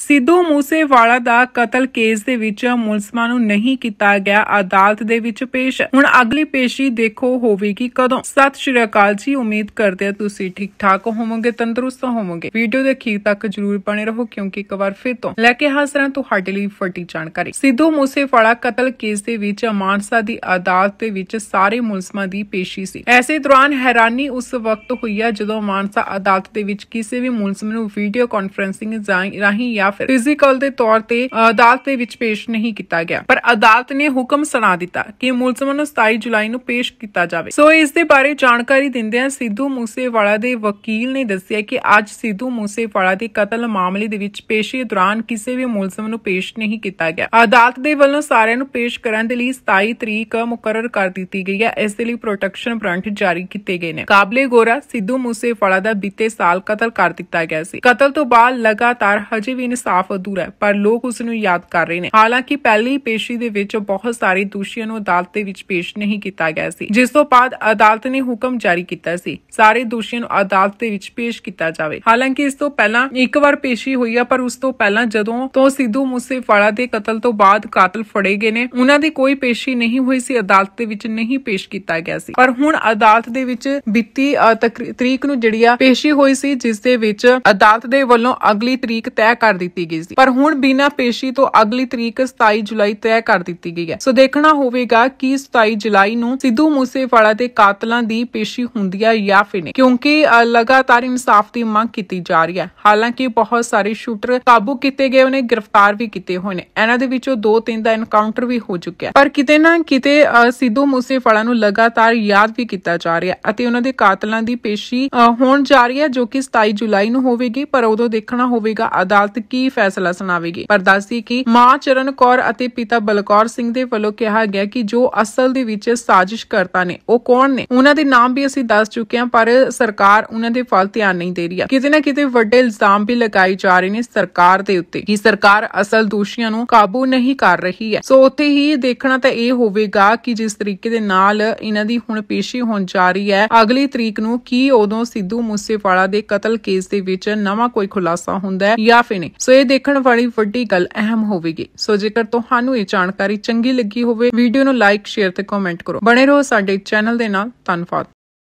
ਸਿੱਧੂ ਮੂਸੇਵਾਲਾ ਦਾ ਕਤਲ ਕੇਸ ਦੇ ਵਿੱਚ ਮੁਲਜ਼ਮਾਂ ਨੂੰ ਨਹੀਂ ਕੀਤਾ ਗਿਆ ਅਦਾਲਤ ਦੇ ਵਿੱਚ ਪੇਸ਼ ਹੁਣ ਅਗਲੀ ਪੇਸ਼ੀ ਦੇਖੋ ਹੋਵੇਗੀ ਕਦੋਂ ਸਤਿ ਸ਼੍ਰੀ ਅਕਾਲ ਜੀ ਉਮੀਦ ਕਰਦੇ ਹਾਂ ਤੁਸੀਂ ਠੀਕ ਠਾਕ ਹੋਵੋਗੇ ਤੰਦਰੁਸਤ ਹੋਵੋਗੇ ਵੀਡੀਓ ਦੇ ਅਖੀਰ ਤੱਕ ਜਰੂਰ ਬਣੇ ਰਹੋ ਕਿਉਂਕਿ ਇੱਕ ਵਾਰ ਫਿਰ ਤੋਂ ਲੈ ਕੇ ਹਾਜ਼ਰ ਹਾਂ ਤੁਹਾਡੇ ਲਈ ਫੱਟੀ ਜਾਣਕਾਰੀ ਸਿੱਧੂ ਮੂਸੇਵਾਲਾ ਕਤਲ ਕੇਸ ਦੇ ਵਿੱਚ ਮਾਨਸਾ ਦੀ ਅਦਾਲਤ ਦੇ ਵਿੱਚ ਸਾਰੇ ਮੁਲਜ਼ਮਾਂ ਦੀ ਪੇਸ਼ੀ ਸੀ ਐਸੇ ਦੌਰਾਨ ਹੈਰਾਨੀ ਉਸ ਵਕਤ ਹੋਈ ਜਦੋਂ ਮਾਨਸਾ ਅਦਾਲਤ ਦੇ ਵਿੱਚ ਕਿਸੇ ਵੀ ਮੁਲਜ਼ਮ ਨੂੰ ਵੀਡੀਓ ਕਾਨਫਰੈਂਸਿੰਗ ਰਾਹੀਂ ਜਾਂ ਜਾਂ ਫਿਰ ਫਿਜ਼ੀਕਲ ਦੇ ਤੌਰ ਤੇ ਅਦਾਲਤ ਦੇ ਵਿੱਚ ਪੇਸ਼ ਨਹੀਂ ਕੀਤਾ ਗਿਆ ਪਰ ਅਦਾਲਤ ਨੇ ਹੁਕਮ ਸੁਣਾ ਦਿੱਤਾ ਕਿ ਮੁਲਜ਼ਮ ਨੂੰ 27 ਜੁਲਾਈ ਨੂੰ ਪੇਸ਼ ਕੀਤਾ ਜਾਵੇ ਸੋ ਇਸ ਦੇ ਬਾਰੇ ਜਾਣਕਾਰੀ ਦਿੰਦਿਆਂ ਸਿੱਧੂ ਮੂਸੇਵਾਲਾ ਦੇ ਵਕੀਲ ਨੇ ਦੱਸਿਆ ਕਿ ਅੱਜ ਸਿੱਧੂ ਮੂਸੇਵਾਲਾ ਦੇ ਕਤਲ ਮਾਮਲੇ ਦੇ ਵਿੱਚ ਪੇਸ਼ੀ ਦੌਰਾਨ ਕਿਸੇ ਵੀ ਮੁਲਜ਼ਮ ਨੂੰ ਪੇਸ਼ ਨਹੀਂ ਕੀਤਾ ਗਿਆ ਅਦਾਲਤ ਦੇ ਵੱਲੋਂ ਸਾਰਿਆਂ ਨੂੰ ਪੇਸ਼ ਕਰਨ ਦੇ ਲਈ 27 ਤਰੀਕ ਮੁਕਰਰ ਕਰ ਦਿੱਤੀ ਗਈ ਹੈ ਇਸ ਦੇ ਲਈ ਪ੍ਰੋਟੈਕਸ਼ਨ ਵਾਰੰਟ ਜਾਰੀ ਕੀਤੇ ਗਏ ਨੇ ਕਾਬਲੇ ਗੋਰਾ ਸਿੱਧੂ ਮੂਸੇਵਾਲਾ ਦਾ ਬੀਤੇ ਸਾਲ ਕਤਲ ਕਰ ਦਿੱਤਾ ਗਿਆ ਸੀ ਕਤਲ ਤੋਂ ਬਾਅਦ ਲਗਾਤਾਰ ਹਜੇ ਵੀ ਸਾਫ਼ ਅਧੂਰਾ ਹੈ ਪਰ ਲੋਕ ਉਸ ਨੂੰ ਯਾਦ ਕਰ ਰਹੇ ਨੇ ਹਾਲਾਂਕਿ ਪਹਿਲੀ ਪੇਸ਼ੀ ਦੇ ਵਿੱਚ ਬਹੁਤ ਸਾਰੇ ਦੋਸ਼ੀਆਂ ਨੂੰ ਅਦਾਲਤ ਦੇ ਵਿੱਚ ਪੇਸ਼ ਨਹੀਂ ਕੀਤਾ ਗਿਆ ਸੀ ਜਿਸ ਤੋਂ ਬਾਅਦ ਅਦਾਲਤ ਨੇ ਹੁਕਮ ਜਾਰੀ ਕੀਤਾ ਸੀ ਸਾਰੇ ਦੋਸ਼ੀਆਂ ਨੂੰ ਅਦਾਲਤ ਦੇ ਵਿੱਚ ਪੇਸ਼ ਕੀਤਾ ਜਾਵੇ ਹਾਲਾਂਕਿ ਇਸ ਤੋਂ ਪਹਿਲਾਂ ਇੱਕ ਵਾਰ ਪੇਸ਼ੀ ਹੋਈ ਆ ਪਰ ਉਸ ਤੋਂ ਪਹਿਲਾਂ ਜਦੋਂ ਤੋਂ ਸਿੱਧੂ ਮੂਸੇਵਾਲਾ ਦੇ ਕਤਲ ਤੋਂ ਬਾਅਦ ਕਾਤਲ ਫੜੇ ਗਏ ਨੇ ਉਹਨਾਂ ਦੀ ਕੋਈ ਪੇਸ਼ੀ ਨਹੀਂ ਹੋਈ ਸੀ ਅਦਾਲਤ ਦੇ ਵਿੱਚ ਨਹੀਂ ਪੇਸ਼ ਕੀਤਾ ਗਿਆ ਸੀ ਪਰ ਹੁਣ ਅਦਾਲਤ ਦੇ ਵਿੱਚ ਬੀਤੀ ਤਰੀਕ ਨੂੰ ਜਿਹੜੀ ਆ ਪੇਸ਼ੀ ਹੋਈ ਸੀ ਜਿਸ ਦੇ ਵਿੱਚ ਅਦਾਲਤ ਦੇ ਵੱਲੋਂ ਅਗਲੀ ਤਰੀਕ ਤੈਅ ਕਰ ਦਿੱਤੀ ਦਿੱਤੀ ਗਈ ਸੀ ਪਰ ਹੁਣ ਬਿਨਾ ਪੇਸ਼ੀ ਤੋਂ ਅਗਲੀ ਤਰੀਕ 27 ਜੁਲਾਈ ਤੈਅ ਕਰ ਦਿੱਤੀ ਗਈ ਹੈ ਸੋ ਦੇਖਣਾ ਹੋਵੇਗਾ ਕਿ 27 ਜੁਲਾਈ ਨੂੰ ਸਿੱਧੂ ਮੂਸੇਵਾਲਾ ਦੇ ਕਾਤਲਾਂ ਦੀ ਪੇਸ਼ੀ ਹੁੰਦੀ ਹੈ ਜਾਂ ਫਿਰ ਨਹੀਂ ਕਿਉਂਕਿ ਲਗਾਤਾਰ ਇਨਸਾਫ ਦੀ ਮੰਗ ਕੀਤੀ ਜਾ ਰਹੀ ਹੈ ਹਾਲਾਂਕਿ ਬਹੁਤ ਸਾਰੇ ਸ਼ੂਟਰ ਕਾਬੂ ਕੀਤੇ ਗਏ ਨੇ ਗ੍ਰਿਫਤਾਰ ਵੀ ਕੀਤੇ ਹੋਏ ਨੇ ਇਹਨਾਂ ਦੇ ਵਿੱਚੋਂ ਦੋ ਤਿੰਨ ਦਾ ਐਨਕਾਊਂਟਰ ਵੀ ਹੋ ਚੁੱਕਿਆ ਪਰ ਕਿਤੇ ਨਾ ਕਿਤੇ ਸਿੱਧੂ ਮੂਸੇਵਾਲਾ ਨੂੰ ਲਗਾਤਾਰ ਯਾਦ ਵੀ ਕੀਤਾ ਜਾ ਰਿਹਾ ਅਤੇ ਉਹਨਾਂ ਦੇ ਕਾਤਲਾਂ ਦੀ ਪੇਸ਼ੀ ਹੋਣ ਜਾ ਰਹੀ ਹੈ ਜੋ ਕਿ 27 ਜੁਲਾਈ ਨੂੰ ਹੋਵੇਗੀ ਪਰ ਉਦੋਂ ਦੇਖਣਾ ਹੋਵੇਗਾ ਅਦਾਲਤ ਕੀ ਕੀ ਫੈਸਲਾ ਸੁਣਾਵੇਗੀ ਪਰ ਦੱਸਦੀ ਕਿ ਮਾਂ ਚਰਨ ਕੌਰ ਅਤੇ ਪਿਤਾ ਬਲਕੌਰ ਸਿੰਘ ਦੇ ਵੱਲੋਂ ਕਿਹਾ ਗਿਆ ਕਿ ਜੋ ਅਸਲ ਦੇ ਵਿੱਚ ਸਾਜ਼ਿਸ਼ਕਰਤਾ ਨੇ ਉਹ ਕੌਣ ਨੇ ਉਹਨਾਂ ਦੇ ਨਾਮ ਵੀ ਅਸੀਂ ਦੱਸ ਚੁੱਕੇ ਹਾਂ ਪਰ ਸਰਕਾਰ ਉਹਨਾਂ ਦੇ ਫਲ ਧਿਆਨ ਨਹੀਂ ਦੇ ਰਹੀ ਕਿਤੇ ਨਾ ਕਿਤੇ ਵੱਡੇ ਇਲਜ਼ਾਮ ਵੀ ਲਗਾਏ ਜਾ ਰਹੇ ਨੇ ਸਰਕਾਰ ਦੇ ਉੱਤੇ ਕਿ ਸਰਕਾਰ ਅਸਲ ਦੋਸ਼ੀਆਂ ਨੂੰ ਕਾਬੂ ਨਹੀਂ ਕਰ ਰਹੀ ਹੈ ਸੋ ਉੱਥੇ ਹੀ ਦੇਖਣਾ ਤਾਂ ਇਹ ਹੋਵੇਗਾ ਕਿ ਜਿਸ ਤਰੀਕੇ ਦੇ ਨਾਲ ਇਹਨਾਂ ਦੀ ਹੁਣ ਪੇਸ਼ੀ ਹੋਣ ਜਾ ਰਹੀ ਹੈ ਅਗਲੀ ਤਰੀਕ ਨੂੰ ਕੀ ਉਦੋਂ ਸਿੱਧੂ ਮੂਸੇਵਾਲਾ ਦੇ ਕਤਲ ਕੇਸ ਦੇ ਵਿੱਚ ਨਵਾਂ ਕੋਈ ਖੁਲਾਸਾ ਹੁੰਦਾ ਹੈ ਜਾਂ ਫਿਰ ਨਹੀਂ ਸੋ ਇਹ ਦੇਖਣ ਵਾਲੀ ਵੱਡੀ ਗੱਲ ਅਹਿਮ ਹੋਵੇਗੀ ਸੋ ਜੇਕਰ ਤੁਹਾਨੂੰ ਇਹ ਜਾਣਕਾਰੀ ਚੰਗੀ ਲੱਗੀ ਹੋਵੇ ਵੀਡੀਓ ਨੂੰ ਲਾਈਕ ਸ਼ੇਅਰ ਤੇ ਕਮੈਂਟ ਕਰੋ ਬਣੇ ਰਹੋ ਸਾਡੇ ਚੈਨਲ ਦੇ ਨਾਲ ਧੰਨਵਾਦ